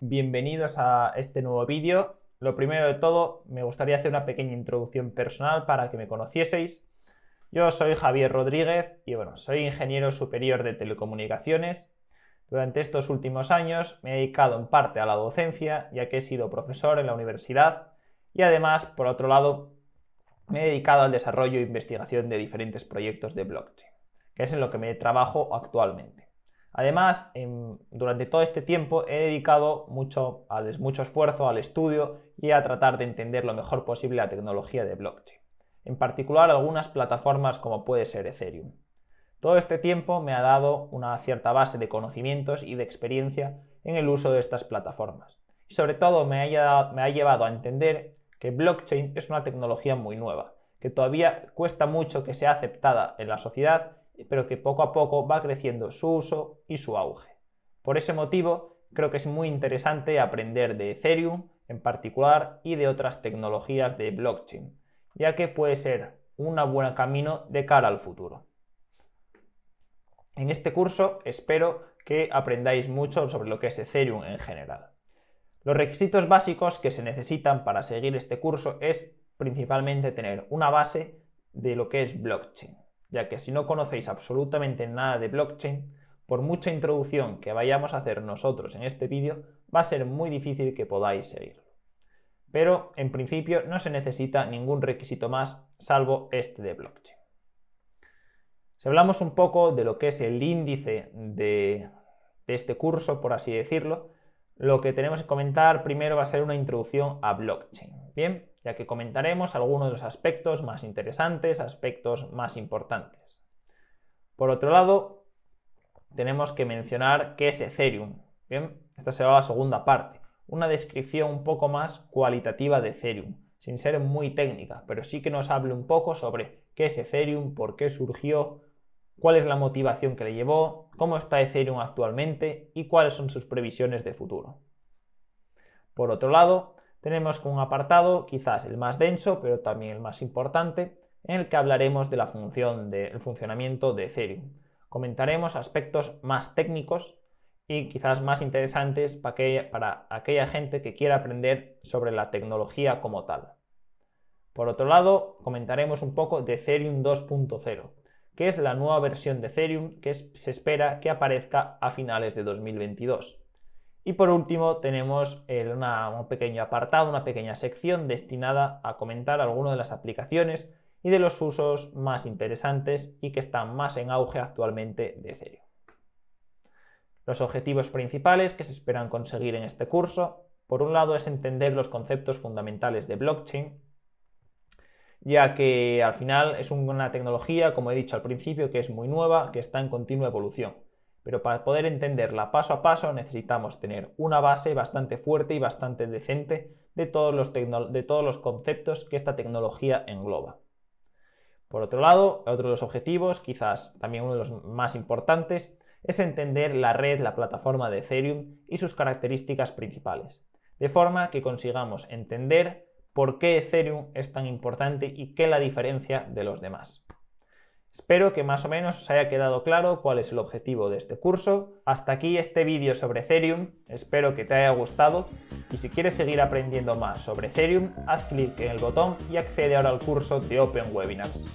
bienvenidos a este nuevo vídeo. Lo primero de todo, me gustaría hacer una pequeña introducción personal para que me conocieseis. Yo soy Javier Rodríguez y bueno, soy ingeniero superior de telecomunicaciones. Durante estos últimos años me he dedicado en parte a la docencia, ya que he sido profesor en la universidad y además, por otro lado, me he dedicado al desarrollo e investigación de diferentes proyectos de blockchain, que es en lo que me trabajo actualmente. Además, durante todo este tiempo he dedicado mucho, esfuerzo al estudio y a tratar de entender lo mejor posible la tecnología de blockchain, en particular algunas plataformas como puede ser Ethereum. Todo este tiempo me ha dado una cierta base de conocimientos y de experiencia en el uso de estas plataformas. Y sobre todo me ha llevado a entender que blockchain es una tecnología muy nueva, que todavía cuesta mucho que sea aceptada en la sociedad pero que poco a poco va creciendo su uso y su auge. Por ese motivo, creo que es muy interesante aprender de Ethereum en particular y de otras tecnologías de blockchain, ya que puede ser un buen camino de cara al futuro. En este curso espero que aprendáis mucho sobre lo que es Ethereum en general. Los requisitos básicos que se necesitan para seguir este curso es principalmente tener una base de lo que es blockchain ya que si no conocéis absolutamente nada de blockchain, por mucha introducción que vayamos a hacer nosotros en este vídeo, va a ser muy difícil que podáis seguirlo. Pero en principio no se necesita ningún requisito más salvo este de blockchain. Si hablamos un poco de lo que es el índice de, de este curso, por así decirlo, lo que tenemos que comentar primero va a ser una introducción a blockchain. Bien, ya que comentaremos algunos de los aspectos más interesantes, aspectos más importantes. Por otro lado, tenemos que mencionar qué es Ethereum. Bien, esta será la segunda parte, una descripción un poco más cualitativa de Ethereum, sin ser muy técnica, pero sí que nos hable un poco sobre qué es Ethereum, por qué surgió, cuál es la motivación que le llevó, cómo está Ethereum actualmente y cuáles son sus previsiones de futuro. Por otro lado, tenemos un apartado, quizás el más denso, pero también el más importante, en el que hablaremos de la función del funcionamiento de Ethereum. Comentaremos aspectos más técnicos y quizás más interesantes para, aquella gente que quiera aprender sobre la tecnología como tal. Por otro lado, comentaremos un poco de Ethereum 2.0, que es la nueva versión de Ethereum que se espera que aparezca a finales de 2022. Y por último tenemos eh, un pequeño apartado, una pequeña sección destinada a comentar algunas de las aplicaciones y de los usos más interesantes y que están más en auge actualmente de Ethereum. Los objetivos principales que se esperan conseguir en este curso, por un lado, es entender los conceptos fundamentales de blockchain, ya que al final es una tecnología, como he dicho al principio, que es muy nueva, que está en continua evolución. Pero para poder entenderla paso a paso necesitamos tener una base bastante fuerte y bastante decente de todos los, de todos los conceptos que esta tecnología engloba. Por otro lado, otro de los objetivos, quizás también uno de los más importantes, es entender la red, la plataforma de Ethereum y sus características principales, de forma que consigamos entender por qué Ethereum es tan importante y qué la diferencia de los demás. Espero que más o menos os haya quedado claro cuál es el objetivo de este curso. Hasta aquí este vídeo sobre Ethereum, espero que te haya gustado y si quieres seguir aprendiendo más sobre Ethereum, haz clic en el botón y accede ahora al curso de Open Webinars.